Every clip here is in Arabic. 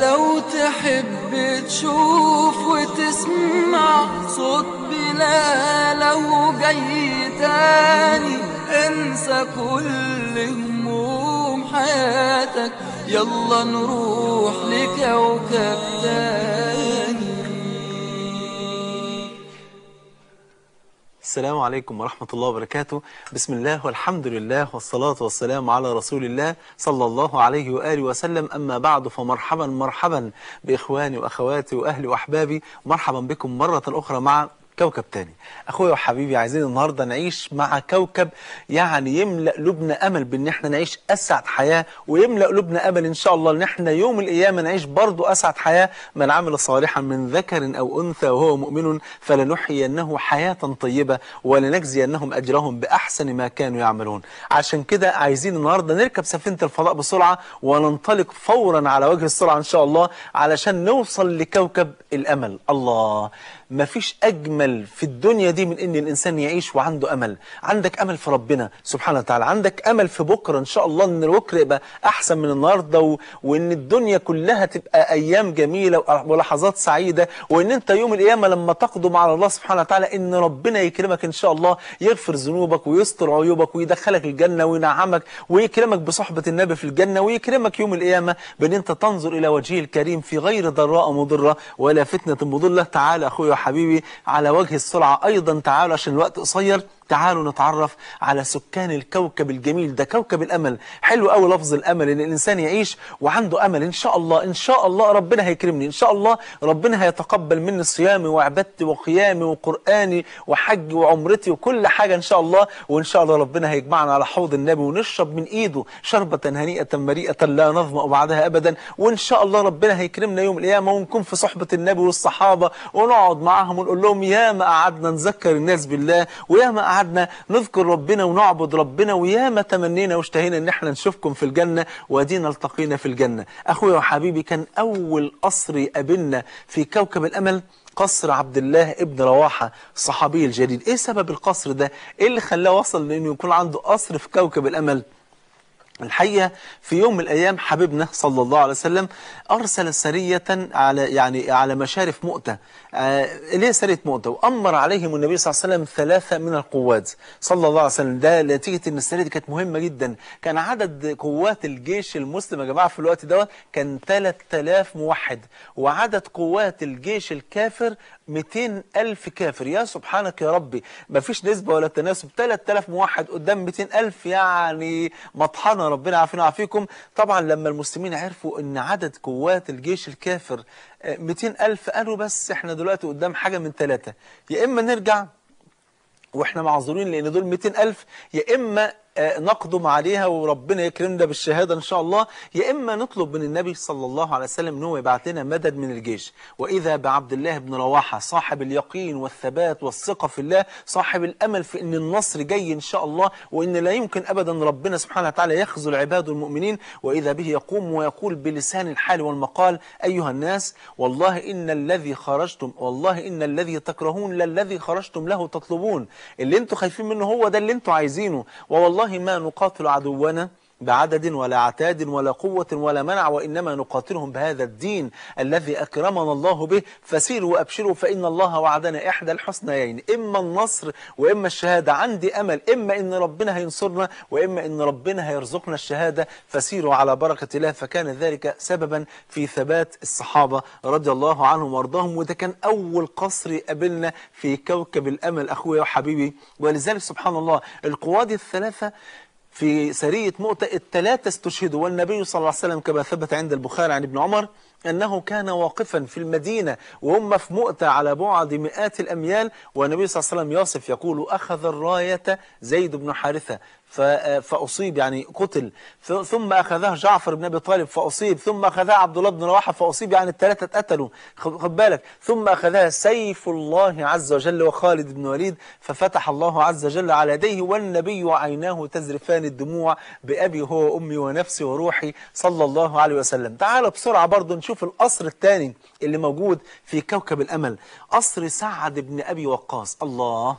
لو تحب تشوف وتسمع صوت لو جاي تاني انسى كل هموم حياتك يلا نروح لكوكب تاني السلام عليكم ورحمة الله وبركاته بسم الله والحمد لله والصلاة والسلام على رسول الله صلى الله عليه وآله وسلم أما بعد فمرحبا مرحبا بإخواني وأخواتي وأهلي وأحبابي مرحبا بكم مرة أخرى مع كوكب تاني اخويا وحبيبي عايزين النهارده نعيش مع كوكب يعني يملا قلوبنا امل بان احنا نعيش اسعد حياه ويملا قلوبنا امل ان شاء الله ان احنا يوم القيامه نعيش برضه اسعد حياه من عمل صالحا من ذكر او انثى وهو مؤمن فلنحيينه حياه طيبه ولنجزينهم اجرهم باحسن ما كانوا يعملون عشان كده عايزين النهارده نركب سفينه الفضاء بسرعه وننطلق فورا على وجه السرعه ان شاء الله علشان نوصل لكوكب الامل الله مفيش أجمل في الدنيا دي من إن الإنسان يعيش وعنده أمل عندك أمل في ربنا سبحانه وتعالى عندك أمل في بكرة إن شاء الله إن بكرة يبقى أحسن من النهاردة و... وإن الدنيا كلها تبقى أيام جميلة ولحظات سعيدة وإن أنت يوم القيامة لما تقدم على الله سبحانه وتعالى إن ربنا يكرمك إن شاء الله يغفر ذنوبك ويستر عيوبك ويدخلك الجنة وينعمك ويكرمك بصحبة النبي في الجنة ويكرمك يوم القيامة بأن أنت تنظر إلى وجهه الكريم في غير ضراء مضرة ولا فتنة مضلة تعالى أخويا حبيبي على وجه السرعة أيضا تعالوا عشان الوقت قصير تعالوا نتعرف على سكان الكوكب الجميل ده كوكب الأمل حلو قوي لفظ الأمل إن الإنسان يعيش وعنده أمل إن شاء الله إن شاء الله ربنا هيكرمني إن شاء الله ربنا هيتقبل مني صيامي وعبادتي وقيامي وقرآني وحجي وعمرتي وكل حاجة إن شاء الله وإن شاء الله ربنا هيجمعنا على حوض النبي ونشرب من إيده شربة هنيئة مريئة لا نظمأ بعدها أبدا وإن شاء الله ربنا هيكرمنا يوم القيامة ونكون في صحبة النبي والصحابة ونقعد معاهم ونقول لهم يا ما قعدنا نذكر الناس بالله ويا ما قعدنا نذكر ربنا ونعبد ربنا وياما تمنينا واشتهينا ان احنا نشوفكم في الجنة وادينا التقينا في الجنة اخويا وحبيبي كان اول قصر يقابلنا في كوكب الامل قصر عبد الله ابن رواحة الصحابي الجليل ايه سبب القصر ده ايه اللي خلاه وصل لانه يكون عنده قصر في كوكب الامل الحقيقة في يوم من الأيام حبيبنا صلى الله عليه وسلم أرسل سرية على يعني على مشارف مؤتة آه، ليه سرية مؤتة وأمر عليهم النبي صلى الله عليه وسلم ثلاثة من القوات صلى الله عليه وسلم ده نتيجة إن السرية دي كانت مهمة جدا كان عدد قوات الجيش المسلم يا جماعة في الوقت دوت كان 3000 موحد وعدد قوات الجيش الكافر 200 ألف كافر يا سبحانك يا ربي ما فيش نسبة ولا تناسب 3000 موحد قدام 200 ألف يعني مطحنة ربنا عافينا وعافيكم طبعا لما المسلمين عرفوا ان عدد قوات الجيش الكافر 200 آه، ألف قالوا بس احنا دلوقتي قدام حاجة من ثلاثة يا إما نرجع واحنا معذورين لان دول 200 ألف يا إما آه، نقدم عليها وربنا يكرمنا بالشهادة إن شاء الله يا إما نطلب من النبي صلى الله عليه وسلم أنه يبعث لنا مدد من الجيش وإذا بعبد الله بن رواحة صاحب اليقين والثبات والثقة في الله صاحب الأمل في أن النصر جاي إن شاء الله وأن لا يمكن أبدا ربنا سبحانه وتعالى يخذل عباده المؤمنين وإذا به يقوم ويقول بلسان الحال والمقال أيها الناس والله إن الذي خرجتم والله إن الذي تكرهون للذي خرجتم له تطلبون اللي أنتم خايفين منه هو ده اللي أنتم عايزينه ووالله والله ما نقاتل عدونا بعدد ولا عتاد ولا قوة ولا منع وإنما نقاتلهم بهذا الدين الذي أكرمنا الله به فسيروا وأبشروا فإن الله وعدنا إحدى الحسنيين إما النصر وإما الشهادة عندي أمل إما إن ربنا هينصرنا وإما إن ربنا هيرزقنا الشهادة فسيروا على بركة الله فكان ذلك سببا في ثبات الصحابة رضي الله عنهم وارضاهم وده كان أول قصر قابلنا في كوكب الأمل أخويا وحبيبي ولذلك سبحان الله القواد الثلاثة في سرية مؤتة الثلاثة استشهدوا والنبي صلى الله عليه وسلم كما ثبت عند البخاري عن ابن عمر أنه كان واقفا في المدينة وهم في مؤتة على بعد مئات الأميال والنبي صلى الله عليه وسلم يصف يقول أخذ الراية زيد بن حارثة فأصيب يعني قتل ثم أخذها جعفر بن أبي طالب فأصيب ثم أخذها عبد الله بن رواحة فأصيب يعني الثلاثة اتقتلوا خد بالك ثم أخذها سيف الله عز وجل وخالد بن وليد ففتح الله عز وجل على يديه والنبي عيناه تزرفان الدموع بأبي هو وأمي ونفسي وروحي صلى الله عليه وسلم تعال بسرعة برضه نشوف القصر الثاني اللي موجود في كوكب الأمل قصر سعد بن أبي وقاص الله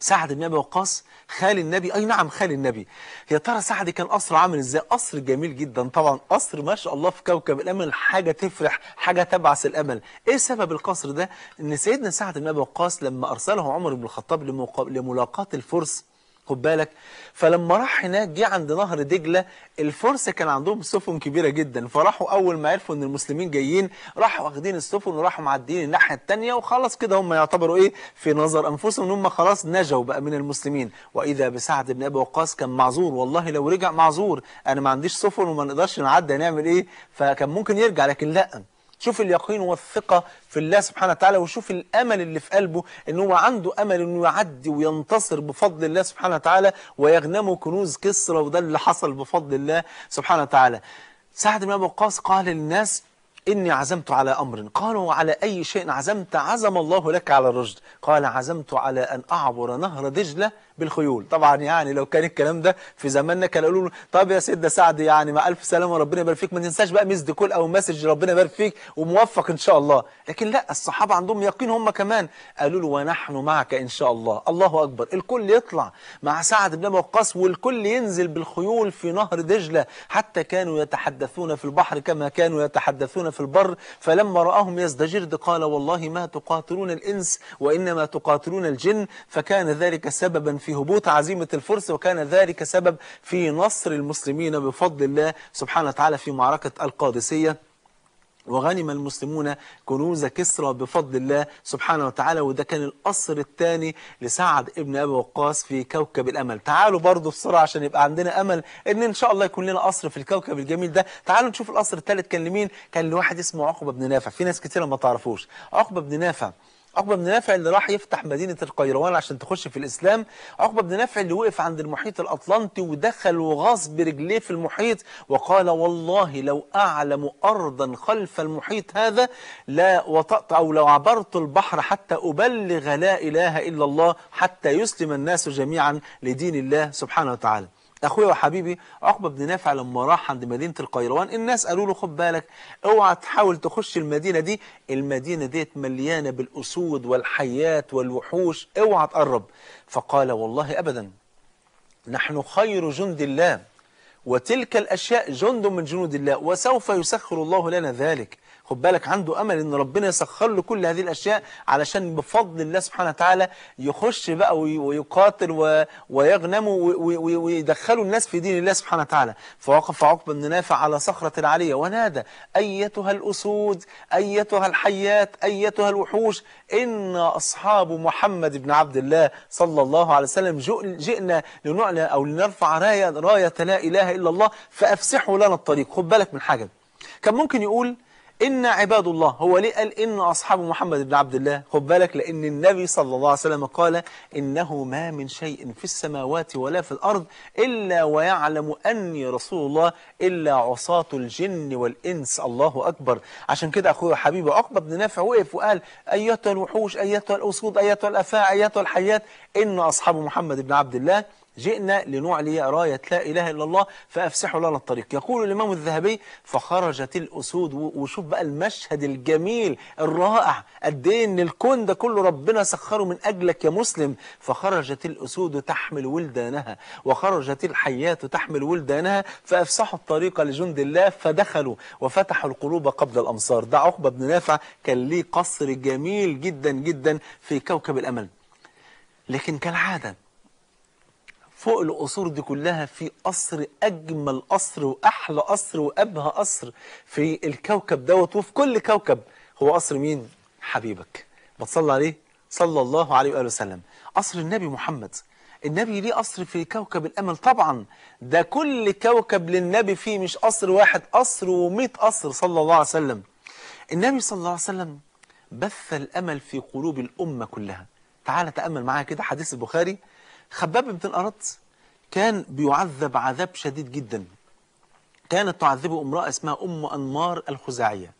سعد بن أبي وقاص خال النبي أي نعم خال النبي يا ترى سعد كان قصر عامل إزاي قصر جميل جدا طبعا قصر ما شاء الله في كوكب الأمل حاجة تفرح حاجة تبعث الأمل إيه سبب القصر ده إن سيدنا سعد بن أبي وقاص لما أرسله عمر بن الخطاب لملاقاة الفرس خد بالك فلما راح هناك جه عند نهر دجلة الفرس كان عندهم سفن كبيرة جدا فراحوا أول ما عرفوا إن المسلمين جايين راحوا واخدين السفن وراحوا معديين الناحية الثانيه وخلاص كده هم يعتبروا إيه في نظر أنفسهم إن هم خلاص نجوا بقى من المسلمين وإذا بسعد بن أبي وقاص كان معذور والله لو رجع معذور أنا ما عنديش سفن وما نقدرش نعدي هنعمل إيه فكان ممكن يرجع لكن لأ شوف اليقين والثقة في الله سبحانه وتعالى وشوف الأمل اللي في قلبه ان هو عنده أمل انه يعدي وينتصر بفضل الله سبحانه وتعالى ويغنمه كنوز كسرى وده اللي حصل بفضل الله سبحانه وتعالى سعد بن أبي وقاص قال للناس إني عزمت على أمر قالوا على أي شيء عزمت عزم الله لك على الرشد قال عزمت على أن أعبر نهر دجلة بالخيول طبعا يعني لو كان الكلام ده في زماننا كان يقولوا طب يا سيدنا سعد يعني مع الف سلامه وربنا يبارك فيك ما تنساش بقى مسد كل او مسج ربنا يبارك فيك وموفق ان شاء الله لكن لا الصحابه عندهم يقين هم كمان قالوا له ونحن معك ان شاء الله الله اكبر الكل يطلع مع سعد بن وقاص والكل ينزل بالخيول في نهر دجله حتى كانوا يتحدثون في البحر كما كانوا يتحدثون في البر فلما راهم يزدجرد قال والله ما تقاتلون الانس وانما تقاتلون الجن فكان ذلك سببا في في هبوط عزيمة الفرس وكان ذلك سبب في نصر المسلمين بفضل الله سبحانه وتعالى في معركة القادسية وغنم المسلمون كنوز كسرى بفضل الله سبحانه وتعالى وده كان القصر الثاني لسعد ابن ابي وقاص في كوكب الامل تعالوا برضو بسرعه عشان يبقى عندنا امل ان ان شاء الله يكون لنا قصر في الكوكب الجميل ده تعالوا نشوف القصر الثالث كان لمين كان لواحد اسمه عقبه بن نافع في ناس كتير ما تعرفوش عقبه بن نافع عقبة بن نافع اللي راح يفتح مدينة القيروان عشان تخش في الإسلام عقبة بن نافع اللي وقف عند المحيط الأطلنطي ودخل وغاص برجليه في المحيط وقال والله لو أعلم أرضا خلف المحيط هذا لا وطأت أو لو عبرت البحر حتى أبلغ لا إله إلا الله حتى يسلم الناس جميعا لدين الله سبحانه وتعالى اخويا وحبيبي عقبه بن نافع لما راح عند مدينه القيروان الناس قالوا له خد بالك اوعى تحاول تخش المدينه دي المدينه ديت مليانه بالاسود والحيات والوحوش اوعى تقرب فقال والله ابدا نحن خير جند الله وتلك الاشياء جند من جنود الله وسوف يسخر الله لنا ذلك خد بالك عنده أمل إن ربنا يسخر له كل هذه الأشياء علشان بفضل الله سبحانه وتعالى يخش بقى ويقاتل ويغنم ويدخلوا الناس في دين الله سبحانه وتعالى فوقف عقبة بن نافع على صخرة عالية ونادى أيتها الأسود أيتها الحيات أيتها الوحوش إن أصحاب محمد بن عبد الله صلى الله عليه وسلم جئنا لنعلى أو لنرفع راية, راية لا إله إلا الله فأفسحوا لنا الطريق خد بالك من حاجة كان ممكن يقول إن عباد الله هو ليه قال إن أصحاب محمد بن عبد الله خد بالك لأن النبي صلى الله عليه وسلم قال إنه ما من شيء في السماوات ولا في الأرض إلا ويعلم أني رسول الله إلا عصاة الجن والإنس الله أكبر عشان كده أخويا حبيبي عقبة بن نافع وقف وقال أيتها الوحوش أيتها الأسود أيتها الأفاعي أيتها الحيات إن أصحاب محمد بن عبد الله جئنا لنعلي راية لا إله إلا الله فأفسحوا لنا الطريق يقول الإمام الذهبي فخرجت الأسود وشوف بقى المشهد الجميل الرائع قد ايه ان الكون ده كله ربنا سخره من أجلك يا مسلم فخرجت الأسود تحمل ولدانها وخرجت الحيات تحمل ولدانها فأفسحوا الطريق لجند الله فدخلوا وفتحوا القلوب قبل الأمصار ده عقبة بن نافع كان ليه قصر جميل جدا جدا في كوكب الأمل لكن كالعادة فوق القصور دي كلها في قصر أجمل قصر وأحلى قصر وأبهى قصر في الكوكب دوت وفي كل كوكب هو قصر مين؟ حبيبك بتصلى عليه صلى الله عليه وآله وسلم قصر النبي محمد النبي ليه قصر في كوكب الأمل طبعا ده كل كوكب للنبي فيه مش قصر واحد قصر و قصر صلى الله عليه وسلم النبي صلى الله عليه وسلم بث الأمل في قلوب الأمة كلها تعالى تأمل معايا كده حديث البخاري خباب بن الأرط كان بيعذب عذاب شديد جدا كانت تعذبه امرأة اسمها أم أنمار الخزاعية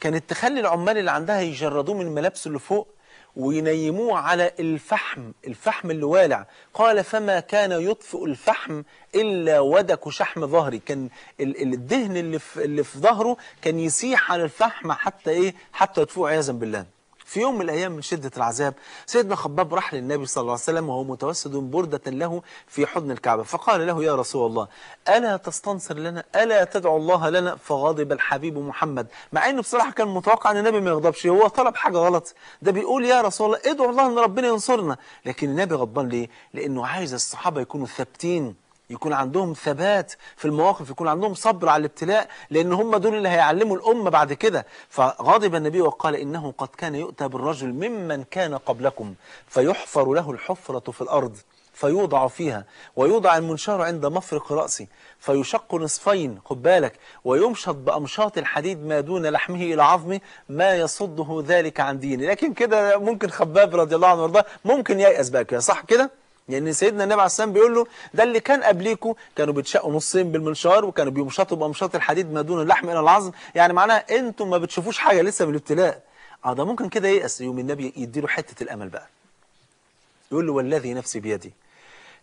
كانت تخلي العمال اللي عندها يجردوه من ملابسه اللي فوق وينيموه على الفحم الفحم اللي والع قال فما كان يطفئ الفحم إلا ودك شحم ظهري كان الدهن اللي في, اللي في ظهره كان يسيح على الفحم حتى إيه حتى يطفئه عياذا بالله في يوم من الأيام من شدة العذاب سيدنا خباب راح للنبي صلى الله عليه وسلم وهو متوسد بردة له في حضن الكعبة فقال له يا رسول الله ألا تستنصر لنا ألا تدعو الله لنا فغضب الحبيب محمد مع أنه بصراحة كان متوقع أن النبي ما يغضبش هو طلب حاجة غلط ده بيقول يا رسول الله ادعو الله أن ربنا ينصرنا لكن النبي غضبان ليه لأنه عايز الصحابة يكونوا ثابتين يكون عندهم ثبات في المواقف يكون عندهم صبر على الابتلاء لأن هم دول اللي هيعلموا الأمة بعد كده فغضب النبي وقال إنه قد كان يؤتى بالرجل ممن كان قبلكم فيحفر له الحفرة في الأرض فيوضع فيها ويوضع المنشار عند مفرق رأسه فيشق نصفين خد بالك ويمشط بأمشاط الحديد ما دون لحمه إلى عظمه ما يصده ذلك عن دينه لكن كده ممكن خباب رضي الله عنه وارضاه ممكن ييأس بقى كده صح كده لأن يعني سيدنا النبي عليه السلام بيقول له ده اللي كان قبليكوا كانوا بيتشقوا نصين بالمنشار وكانوا بيمشطوا بأمشاط الحديد ما دون اللحم إلى العظم يعني معناها أنتم ما بتشوفوش حاجة لسه من الابتلاء اه ده ممكن كده ييأس يوم النبي يديله حتة الأمل بقى يقول له والذي نفسي بيدي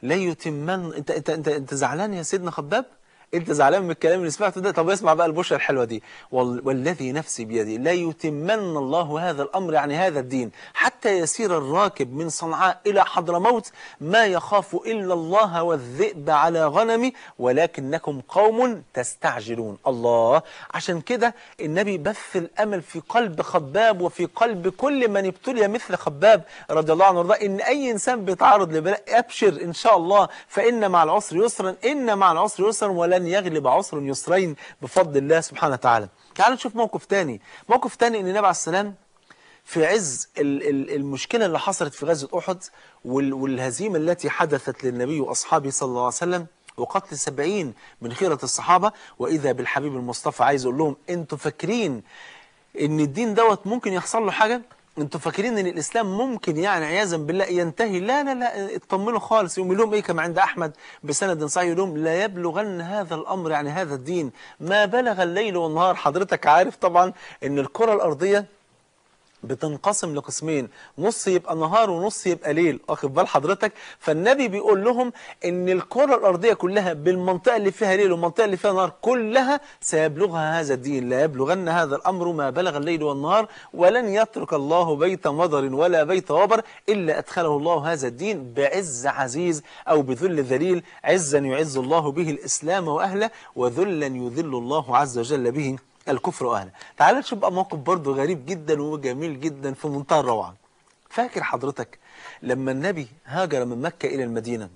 لا يتمن انت انت انت, انت زعلان يا سيدنا خباب انت زعلان من الكلام اللي سمعته ده طب اسمع بقى البشرة الحلوة دي وال... والذي نفسي بيدي لا يتمن الله هذا الأمر يعني هذا الدين حتى يسير الراكب من صنعاء إلى حضرموت ما يخاف إلا الله والذئب على غنمي ولكنكم قوم تستعجلون الله عشان كده النبي بث الأمل في قلب خباب وفي قلب كل من ابتلي مثل خباب رضي الله عنه وارضاه إن أي إنسان بيتعرض لبلاء أبشر إن شاء الله فإن مع العسر يسرا إن مع العسر يسرا ولن لن يغلب عسر يسرين بفضل الله سبحانه وتعالى تعالوا نشوف موقف تاني موقف تاني ان النبي عليه السلام في عز المشكلة اللي حصلت في غزوة أحد والهزيمة التي حدثت للنبي وأصحابه صلى الله عليه وسلم وقتل سبعين من خيرة الصحابة وإذا بالحبيب المصطفى عايز يقول لهم أنتوا فاكرين إن الدين دوت ممكن يحصل له حاجة انتوا فاكرين ان الاسلام ممكن يعني عياذا بالله ينتهي لا لا لا اطمنوا خالص يقوم لهم ايه كما عند احمد بسند صحيح يقول لهم لا يبلغن هذا الامر يعني هذا الدين ما بلغ الليل والنهار حضرتك عارف طبعا ان الكره الارضيه بتنقسم لقسمين نص يبقى نهار ونص يبقى ليل واخد بال حضرتك فالنبي بيقول لهم ان الكره الارضيه كلها بالمنطقه اللي فيها ليل والمنطقه اللي فيها نهار كلها سيبلغها هذا الدين لا يبلغن هذا الامر ما بلغ الليل والنهار ولن يترك الله بيت مضر ولا بيت وبر الا ادخله الله هذا الدين بعز عزيز او بذل ذليل عزا يعز الله به الاسلام واهله وذلا يذل الله عز وجل به الكفر أهله تعال نشوف بقى موقف برضه غريب جدا وجميل جدا في منتهى الروعة فاكر حضرتك لما النبي هاجر من مكة إلى المدينة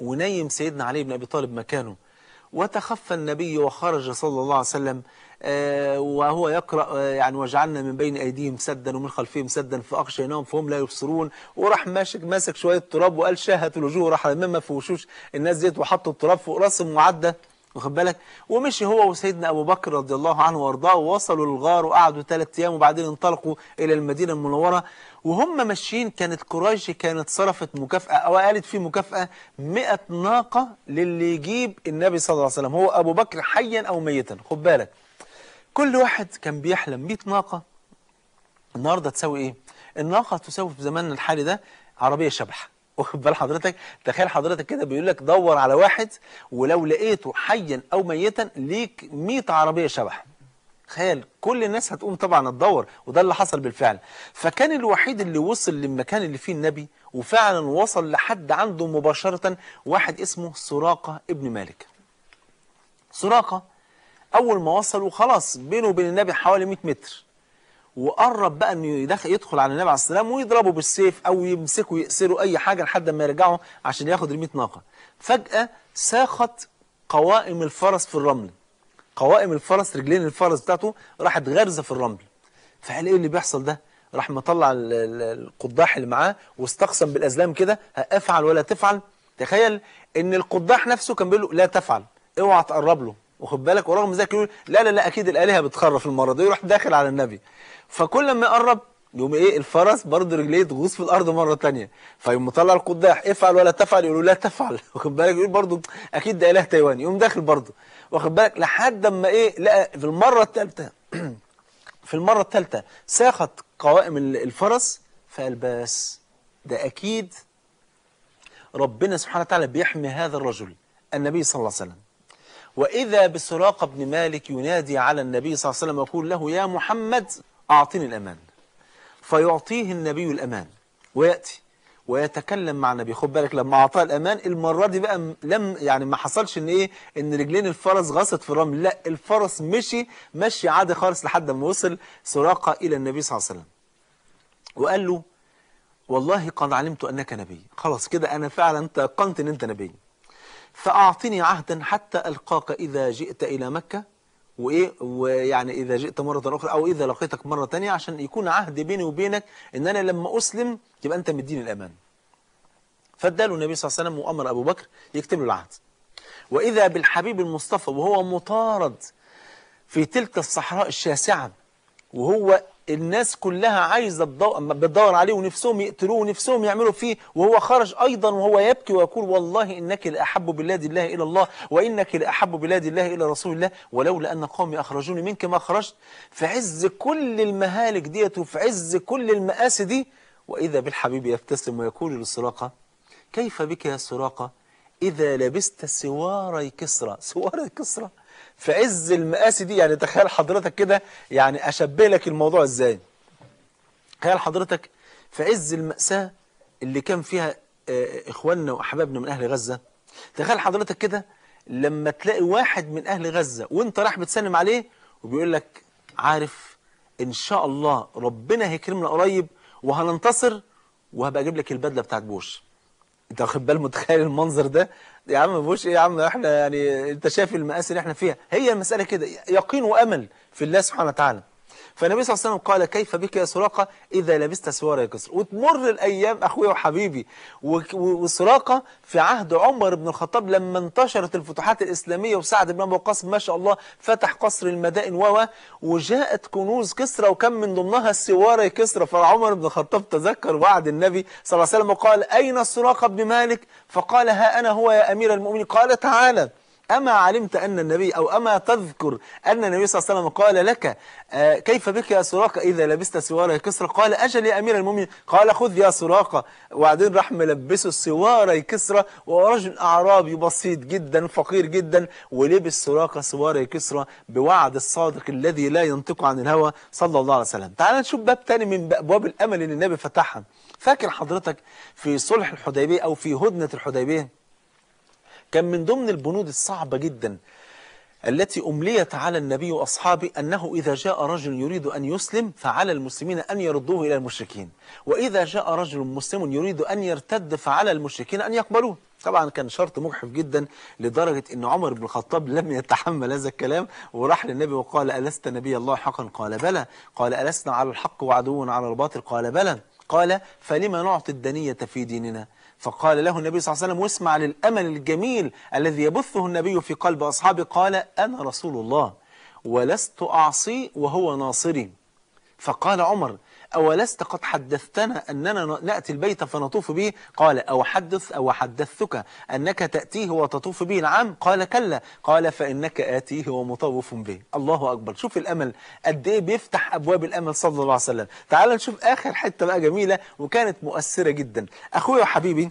ونيم سيدنا علي بن أبي طالب مكانه وتخفى النبي وخرج صلى الله عليه وسلم آه، وهو يقرأ آه، يعني وجعلنا من بين أيديهم سدا ومن خلفهم سدا فأغشيناهم فهم لا يبصرون وراح ماسك ماسك شوية تراب وقال شاهت الوجوه راح لمما في وشوش الناس ديت وحطوا التراب فوق راسهم وعدى واخد بالك ومشي هو وسيدنا أبو بكر رضي الله عنه وارضاه ووصلوا الغار وقعدوا ثلاث أيام وبعدين انطلقوا إلى المدينة المنورة وهم ماشيين كانت قريش كانت صرفت مكافأة أو قالت في مكافأة 100 ناقة للي يجيب النبي صلى الله عليه وسلم هو أبو بكر حيا أو ميتا خد بالك كل واحد كان بيحلم 100 ناقة النهاردة تساوي إيه؟ الناقة تساوي في زماننا الحالي ده عربية شبح واخد بال حضرتك تخيل حضرتك كده بيقول لك دور على واحد ولو لقيته حيا او ميتا ليك 100 عربيه شبح تخيل كل الناس هتقوم طبعا تدور وده اللي حصل بالفعل فكان الوحيد اللي وصل للمكان اللي فيه النبي وفعلا وصل لحد عنده مباشره واحد اسمه سراقه ابن مالك سراقه اول ما وصلوا خلاص بينه وبين النبي حوالي 100 متر وقرب بقى انه يدخل يدخل على النبي عليه السلام ويضربه بالسيف او يمسكه يقسره اي حاجه لحد ما يرجعوا عشان ياخد ال 100 ناقه. فجاه ساخت قوائم الفرس في الرمل. قوائم الفرس رجلين الفرس بتاعته راحت غارزه في الرمل. فقال ايه اللي بيحصل ده؟ راح مطلع القداح اللي معاه واستقسم بالازلام كده افعل ولا تفعل تخيل ان القداح نفسه كان بيقول له لا تفعل اوعى تقرب له واخد بالك ورغم ذلك يقول لا لا لا اكيد الالهه بتخرف المره دي يروح داخل على النبي فكل ما يقرب يقوم ايه الفرس برضه رجليه تغوص في الارض مره ثانيه فيقوم مطلع القداح افعل ولا تفعل يقولوا لا تفعل واخد بالك يقول برضه اكيد ده اله تايواني يقوم داخل برضه واخد بالك لحد اما ايه لقى في المره الثالثه في المره الثالثه ساخت قوائم الفرس فقال بس ده اكيد ربنا سبحانه وتعالى بيحمي هذا الرجل النبي صلى الله عليه وسلم وإذا بسراقة بن مالك ينادي على النبي صلى الله عليه وسلم ويقول له يا محمد أعطني الأمان فيعطيه النبي الأمان ويأتي ويتكلم مع النبي خد بالك لما اعطاه الامان المره دي بقى لم يعني ما حصلش ان ايه ان رجلين الفرس غصت في الرمل لا الفرس مشي مشي عادي خالص لحد ما وصل سراقه الى النبي صلى الله عليه وسلم وقال له والله قد علمت انك نبي خلاص كده انا فعلا تيقنت ان انت نبي فأعطني عهدا حتى ألقاك إذا جئت إلى مكة وإيه ويعني إذا جئت مرة أخرى أو إذا لقيتك مرة تانية عشان يكون عهد بيني وبينك إن أنا لما أسلم يبقى أنت مديني الأمان فاداله النبي صلى الله عليه وسلم وأمر أبو بكر يكتب له العهد وإذا بالحبيب المصطفى وهو مطارد في تلك الصحراء الشاسعة وهو الناس كلها عايزة بتدور عليه ونفسهم يقتلوه ونفسهم يعملوا فيه وهو خرج أيضا وهو يبكي ويقول والله إنك لأحب بلاد الله إلى الله وإنك لأحب بلاد الله إلى رسول الله ولولا أن قومي أخرجوني منك ما خرجت في عز كل المهالك ديت وفي عز كل المآسي دي وإذا بالحبيب يبتسم ويقول للسراقة كيف بك يا سراقة إذا لبست سواري كسرى سواري كسرى في عز المقاسي دي يعني تخيل حضرتك كده يعني أشبه لك الموضوع إزاي تخيل حضرتك في عز المأساة اللي كان فيها آه، إخواننا وأحبابنا من أهل غزة تخيل حضرتك كده لما تلاقي واحد من أهل غزة وانت راح بتسلم عليه وبيقول لك عارف إن شاء الله ربنا هيكرمنا قريب وهننتصر وهبقى أجيب لك البدلة بتاعت بوش انت واخد بال متخيل المنظر ده يا عم بوش ايه يا عم احنا يعني انت شايف المآسي اللي احنا فيها هي المسألة كده يقين وأمل في الله سبحانه وتعالى فالنبي صلى الله عليه وسلم قال كيف بك يا سراقة إذا لبست سوار يا كسر وتمر الأيام أخويا وحبيبي وسراقة في عهد عمر بن الخطاب لما انتشرت الفتوحات الإسلامية وسعد بن وقاص ما شاء الله فتح قصر المدائن ووا وجاءت كنوز كسرى وكان من ضمنها السوار كسرى فعمر بن الخطاب تذكر وعد النبي صلى الله عليه وسلم وقال أين سراقة بن مالك فقال ها أنا هو يا أمير المؤمنين قال تعالى أما علمت أن النبي أو أما تذكر أن النبي صلى الله عليه وسلم قال لك آه، كيف بك يا سراقة إذا لبست سوار كسرى قال أجل يا أمير المؤمنين قال خذ يا سراقة وبعدين راح ملبسه السوارة كسرى ورجل أعرابي بسيط جدا فقير جدا ولبس سراقة سوار كسرى بوعد الصادق الذي لا ينطق عن الهوى صلى الله عليه وسلم تعال نشوف باب تاني من أبواب الأمل اللي النبي فتحها فاكر حضرتك في صلح الحديبية أو في هدنة الحديبية كان من ضمن البنود الصعبة جدا التي أمليت على النبي وأصحابه أنه إذا جاء رجل يريد أن يسلم فعلى المسلمين أن يردوه إلى المشركين وإذا جاء رجل مسلم يريد أن يرتد فعلى المشركين أن يقبلوه طبعا كان شرط مجحف جدا لدرجة أن عمر بن الخطاب لم يتحمل هذا الكلام وراح للنبي وقال ألست نبي الله حقا قال بلى قال ألسنا على الحق وعدو على الباطل قال بلى قال فلما نعطي الدنية في ديننا فقال له النبي صلى الله عليه وسلم واسمع للأمل الجميل الذي يبثه النبي في قلب أصحابه قال أنا رسول الله ولست أعصي وهو ناصري فقال عمر أولست قد حدثتنا أننا نأتي البيت فنطوف به قال أو حدث أو حدثتك أنك تأتيه وتطوف به نعم قال كلا قال فإنك آتيه ومطوف به الله أكبر شوف الأمل قد إيه بيفتح أبواب الأمل صلى الله عليه وسلم تعال نشوف آخر حتة بقى جميلة وكانت مؤثرة جدا أخويا وحبيبي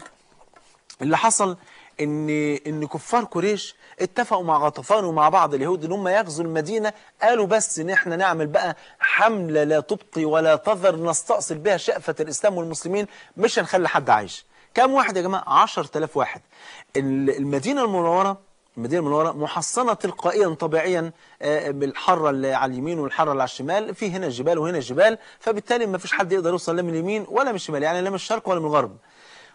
اللي حصل ان ان كفار قريش اتفقوا مع غطفان ومع بعض اليهود ان هم يغزوا المدينه قالوا بس ان احنا نعمل بقى حمله لا تبقي ولا تذر نستأصل بها شأفه الاسلام والمسلمين مش هنخلي حد عايش كام واحد يا جماعه 10000 واحد المدينه المنوره المدينة المنورة محصنة تلقائيا طبيعيا آه، بالحاره اللي على اليمين والحاره اللي على الشمال في هنا جبال وهنا جبال فبالتالي ما فيش حد يقدر يوصل لا من اليمين ولا من الشمال يعني لا من الشرق ولا من الغرب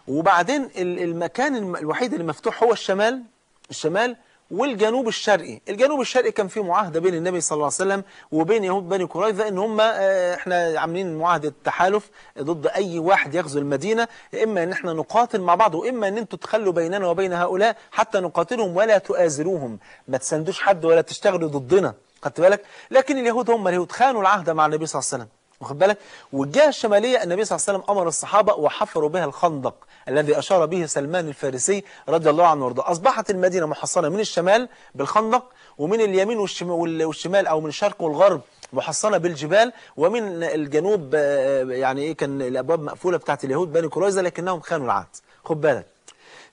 وبعدين المكان الوحيد اللي مفتوح هو الشمال الشمال والجنوب الشرقي الجنوب الشرقي كان فيه معاهدة بين النبي صلى الله عليه وسلم وبين يهود بني قريظة ان هم آه، احنا عاملين معاهدة تحالف ضد اي واحد يغزو المدينة اما ان احنا نقاتل مع بعض واما ان انتوا تخلوا بيننا وبين هؤلاء حتى نقاتلهم ولا تؤازروهم ما تساندوش حد ولا تشتغلوا ضدنا خدت بالك لكن اليهود هم اللي خانوا العهد مع النبي صلى الله عليه وسلم واخد بالك والجهة الشمالية النبي صلى الله عليه وسلم أمر الصحابة وحفروا بها الخندق الذي أشار به سلمان الفارسي رضي الله عنه وارضاه أصبحت المدينة محصنة من الشمال بالخندق ومن اليمين والشمال أو من الشرق والغرب محصنة بالجبال ومن الجنوب آه، يعني إيه كان الأبواب مقفولة بتاعت اليهود بني كريزة لكنهم خانوا العهد خد بالك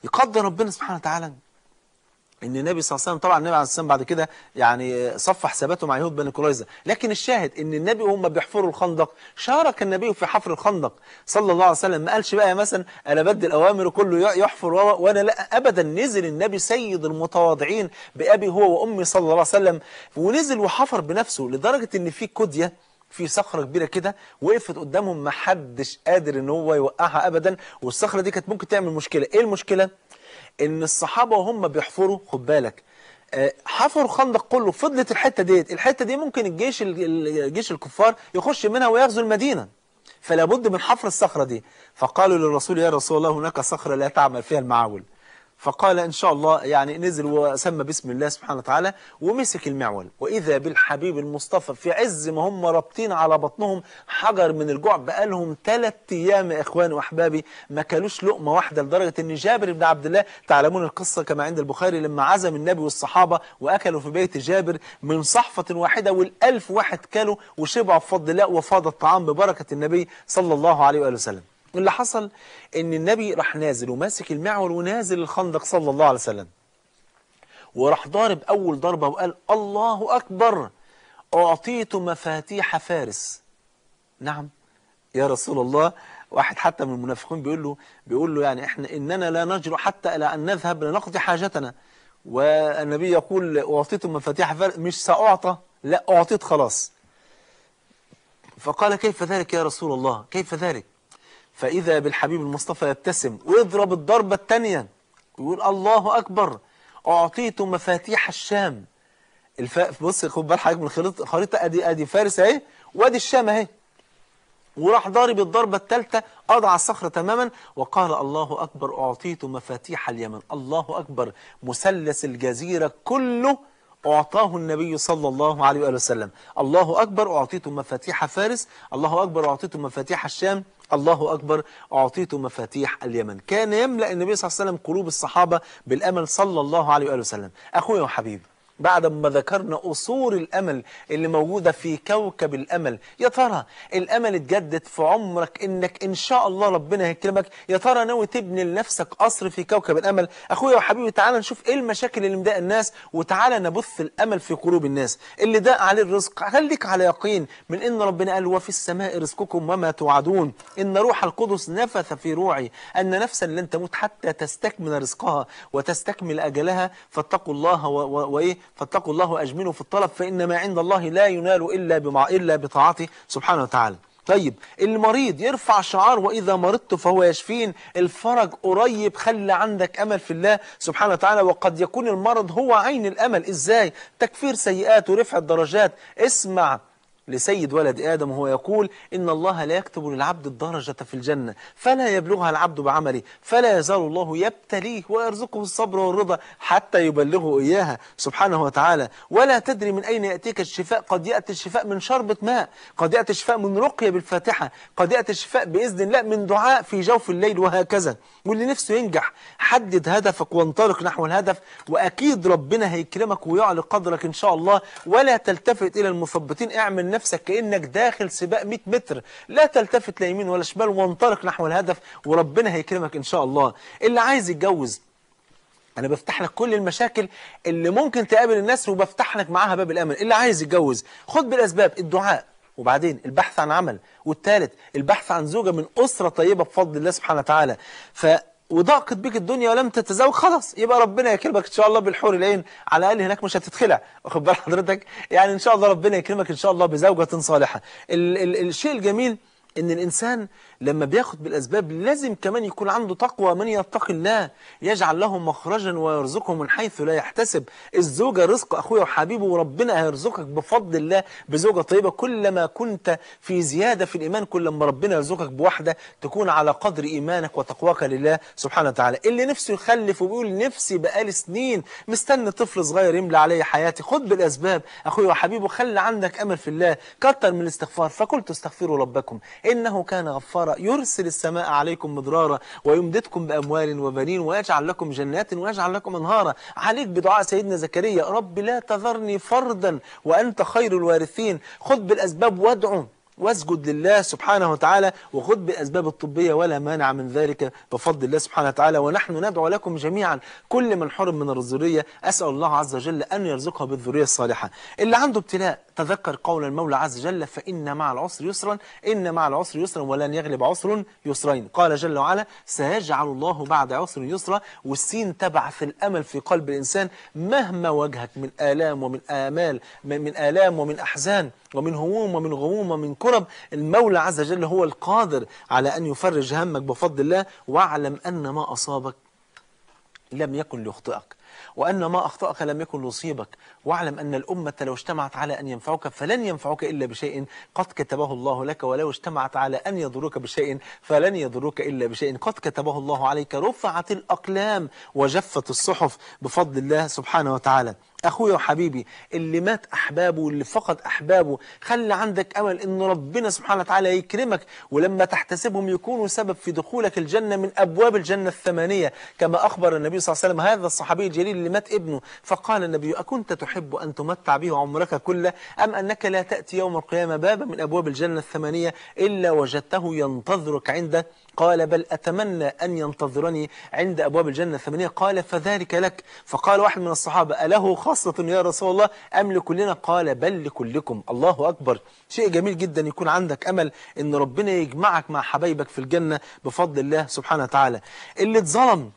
يقدر ربنا سبحانه وتعالى ان النبي صلى الله عليه وسلم طبعا النبي عليه الصلاه والسلام بعد كده يعني صف حساباته مع يهود بني قريظه لكن الشاهد ان النبي وهم بيحفروا الخندق شارك النبي في حفر الخندق صلى الله عليه وسلم ما قالش بقى مثلا انا بدي الاوامر كله يحفر وانا لا ابدا نزل النبي سيد المتواضعين بابي هو وامي صلى الله عليه وسلم ونزل وحفر بنفسه لدرجه ان في كديه في صخره كبيره كده وقفت قدامهم ما حدش قادر ان هو يوقعها ابدا والصخره دي كانت ممكن تعمل مشكله ايه المشكله ان الصحابه وهم بيحفروا خد بالك آه، حفروا خندق كله فضلت الحته ديت الحته دي ممكن الجيش الجيش الكفار يخش منها ويغزو المدينه فلا بد من حفر الصخره دي فقالوا للرسول يا رسول الله هناك صخره لا تعمل فيها المعاول فقال إن شاء الله يعني نزل وسمى باسم الله سبحانه وتعالى ومسك المعول وإذا بالحبيب المصطفى في عز ما هم رابطين على بطنهم حجر من الجوع بقالهم ثلاث أيام يا إخواني وأحبابي ما كلوش لقمة واحدة لدرجة إن جابر بن عبد الله تعلمون القصة كما عند البخاري لما عزم النبي والصحابة وأكلوا في بيت جابر من صحفة واحدة والألف واحد كلوا وشبعوا بفضل الله وفاض الطعام ببركة النبي صلى الله عليه وآله وسلم اللي حصل ان النبي راح نازل وماسك المعول ونازل الخندق صلى الله عليه وسلم وراح ضارب اول ضربه وقال الله اكبر اعطيت مفاتيح فارس نعم يا رسول الله واحد حتى من المنافقين بيقول له بيقول له يعني احنا اننا لا نجرؤ حتى الى ان نذهب لنقضي حاجتنا والنبي يقول اعطيت مفاتيح فارس مش ساعطى لا اعطيت خلاص فقال كيف ذلك يا رسول الله كيف ذلك فإذا بالحبيب المصطفى يبتسم ويضرب الضربة الثانية ويقول الله أكبر أعطيت مفاتيح الشام الف... بص خد بال حضرتك من خريطة الخريطة أدي أدي فارس أهي وأدي الشام أهي وراح ضارب الضربة الثالثة أضع الصخرة تماما وقال الله أكبر أعطيت مفاتيح اليمن الله أكبر مثلث الجزيرة كله أعطاه النبي صلى الله عليه وآله وسلم الله أكبر أعطيته مفاتيح فارس الله أكبر أعطيته مفاتيح الشام الله أكبر أعطيته مفاتيح اليمن كان يملأ النبي صلى الله عليه وسلم قلوب الصحابة بالأمل صلى الله عليه وآله وسلم أخوي وحبيبي بعد ما ذكرنا أصول الأمل اللي موجودة في كوكب الأمل يا ترى الأمل اتجدد في عمرك إنك إن شاء الله ربنا هيكرمك يا ترى ناوي تبني لنفسك قصر في كوكب الأمل أخويا وحبيبي تعالى نشوف إيه المشاكل اللي مضايقه الناس وتعالى نبث الأمل في قلوب الناس اللي ضاق عليه الرزق خليك على يقين من إن ربنا قال وفي السماء رزقكم وما توعدون إن روح القدس نفث في روعي أن نفسا لن تموت حتى تستكمل رزقها وتستكمل أجلها فاتقوا الله وإيه فاتقوا الله وأجملوا في الطلب فإن ما عند الله لا ينال إلا, بمع... إلا بطاعته سبحانه وتعالى طيب المريض يرفع شعار وإذا مرضت فهو يشفين الفرج قريب خلى عندك أمل في الله سبحانه وتعالى وقد يكون المرض هو عين الأمل إزاي تكفير سيئات ورفع الدرجات اسمع لسيد ولد آدم وهو يقول إن الله لا يكتب للعبد الدرجة في الجنة فلا يبلغها العبد بعمله فلا يزال الله يبتليه ويرزقه الصبر والرضا حتى يبلغه إياها سبحانه وتعالى ولا تدري من أين يأتيك الشفاء قد يأتي الشفاء من شربة ماء قد يأتي الشفاء من رقية بالفاتحة قد يأتي الشفاء بإذن الله من دعاء في جوف الليل وهكذا واللي نفسه ينجح حدد هدفك وانطلق نحو الهدف وأكيد ربنا هيكرمك ويعلي قدرك إن شاء الله ولا تلتفت إلى المثبتين اعمل نفسك نفسك كأنك داخل سباق 100 متر لا تلتفت لا يمين ولا شمال وانطلق نحو الهدف وربنا هيكرمك إن شاء الله اللي عايز يتجوز انا بفتح لك كل المشاكل اللي ممكن تقابل الناس وبفتح لك معاها باب الامل اللي عايز يتجوز خد بالاسباب الدعاء وبعدين البحث عن عمل والثالث البحث عن زوجة من أسرة طيبة بفضل الله سبحانه وتعالى ف وضاقت بك الدنيا ولم تتزوج خلاص يبقى ربنا يكرمك ان شاء الله بالحور العين على الاقل هناك مش هتتخلع واخد بال حضرتك يعني ان شاء الله ربنا يكرمك ان شاء الله بزوجه صالحه ال ال الشيء الجميل ان الانسان لما بياخد بالاسباب لازم كمان يكون عنده تقوى من يتقي الله يجعل له مخرجا ويرزقه من حيث لا يحتسب الزوجة رزق اخويا وحبيبه وربنا هيرزقك بفضل الله بزوجة طيبة كلما كنت في زيادة في الايمان كلما ربنا يرزقك بواحدة تكون على قدر ايمانك وتقواك لله سبحانه وتعالى اللي نفسه يخلف وبيقول نفسي بقالي سنين مستني طفل صغير يملى علي حياتي خد بالاسباب اخويا وحبيبه خلي عندك امل في الله كتر من الاستغفار فقلت استغفروا ربكم إنه كان غفارا يرسل السماء عليكم مدرارا ويمددكم بأموال وبنين ويجعل لكم جنات ويجعل لكم أنهارا عليك بدعاء سيدنا زكريا رب لا تذرني فردا وأنت خير الوارثين خذ بالأسباب وادعو واسجد لله سبحانه وتعالى وخذ بالأسباب الطبية ولا مانع من ذلك بفضل الله سبحانه وتعالى ونحن ندعو لكم جميعا كل من حرم من الذرية أسأل الله عز وجل أن يرزقها بالذرية الصالحة اللي عنده ابتلاء تذكر قول المولى عز وجل فإن مع العسر يسرا إن مع العسر يسرا ولن يغلب عسر يسرين قال جل وعلا سيجعل الله بعد عسر يسرا والسين تبعث الأمل في قلب الإنسان مهما واجهك من آلام ومن آمال من آلام ومن أحزان ومن هموم ومن غموم ومن كرب المولى عز وجل هو القادر على أن يفرج همك بفضل الله واعلم أن ما أصابك لم يكن ليخطئك وأن ما أخطأك لم يكن ليصيبك واعلم أن الأمة لو اجتمعت على أن ينفعك فلن ينفعك إلا بشيء قد كتبه الله لك ولو اجتمعت على أن يضرك بشيء فلن يضرك إلا بشيء قد كتبه الله عليك رفعت الأقلام وجفت الصحف بفضل الله سبحانه وتعالى أخويا وحبيبي اللي مات أحبابه واللي فقد أحبابه خلي عندك أمل أن ربنا سبحانه وتعالى يكرمك ولما تحتسبهم يكونوا سبب في دخولك الجنة من أبواب الجنة الثمانية كما أخبر النبي صلى الله عليه وسلم هذا الصحابي الجليل اللي مات ابنه فقال النبي أكنت تحب أن تمتع به عمرك كله أم أنك لا تأتي يوم القيامة بابا من أبواب الجنة الثمانية إلا وجدته ينتظرك عند قال بل أتمنى أن ينتظرني عند أبواب الجنة الثمانية قال فذلك لك فقال واحد من الصحابة أله خاصة يا رسول الله أم لكلنا قال بل لكلكم الله أكبر شيء جميل جدا يكون عندك أمل أن ربنا يجمعك مع حبايبك في الجنة بفضل الله سبحانه وتعالى اللي اتظلم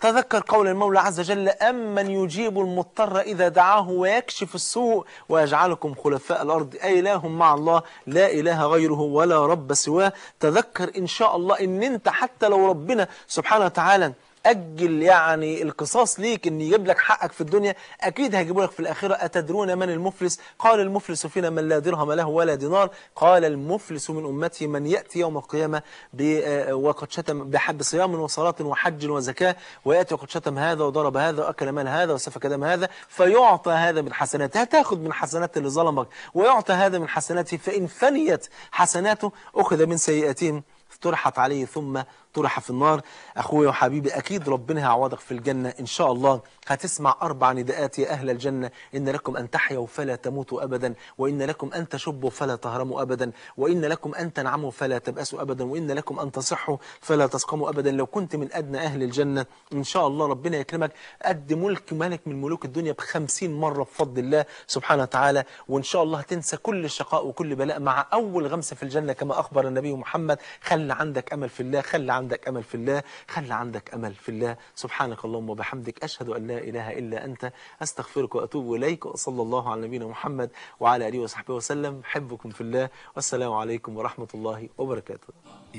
تذكر قول المولى عز وجل أمن يجيب المضطر إذا دعاه ويكشف السوء ويجعلكم خلفاء الأرض أي إله مع الله لا إله غيره ولا رب سواه تذكر إن شاء الله إن أنت حتى لو ربنا سبحانه وتعالى أجل يعني القصاص ليك أن يجيب لك حقك في الدنيا أكيد هيجيبوا لك في الآخرة أتدرون من المفلس قال المفلس فينا من لا درهم له ولا دينار قال المفلس من أمتي من يأتي يوم القيامة آه، وقد شتم بحب صيام وصلاة وحج وزكاة ويأتي وقد شتم هذا وضرب هذا وأكل مال هذا وسفك دم هذا فيعطى هذا من حسناته هتاخد من حسنات اللي ظلمك ويعطى هذا من حسناته فإن فنيت حسناته أخذ من سيئاتهم طرحت عليه ثم طرح في النار أخويا وحبيبي أكيد ربنا هيعوضك في الجنة إن شاء الله هتسمع أربع نداءات يا أهل الجنة إن لكم أن تحيوا فلا تموتوا أبدا وإن لكم أن تشبوا فلا تهرموا أبدا وإن لكم أن تنعموا فلا تبأسوا أبدا وإن لكم أن تصحوا فلا تسقموا أبدا لو كنت من أدنى أهل الجنة إن شاء الله ربنا يكرمك قد ملك ملك من ملوك الدنيا ب مرة بفضل الله سبحانه وتعالى وإن شاء الله تنسى كل شقاء وكل بلاء مع أول غمسة في الجنة كما أخبر النبي محمد خلي عندك أمل في الله خلي عندك عندك أمل في الله خلي عندك أمل في الله سبحانك اللهم وبحمدك أشهد أن لا إله إلا أنت أستغفرك وأتوب إليك وصلى الله على نبينا محمد وعلى آله وصحبه وسلم حبكم في الله والسلام عليكم ورحمة الله وبركاته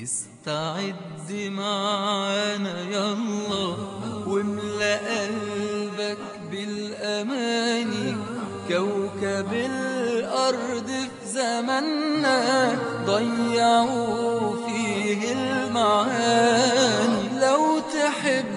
استعد معانا يا الله واملأ قلبك بالأماني كوكب الأرض في زمننا ضيعوا فيه المعاني لو تحب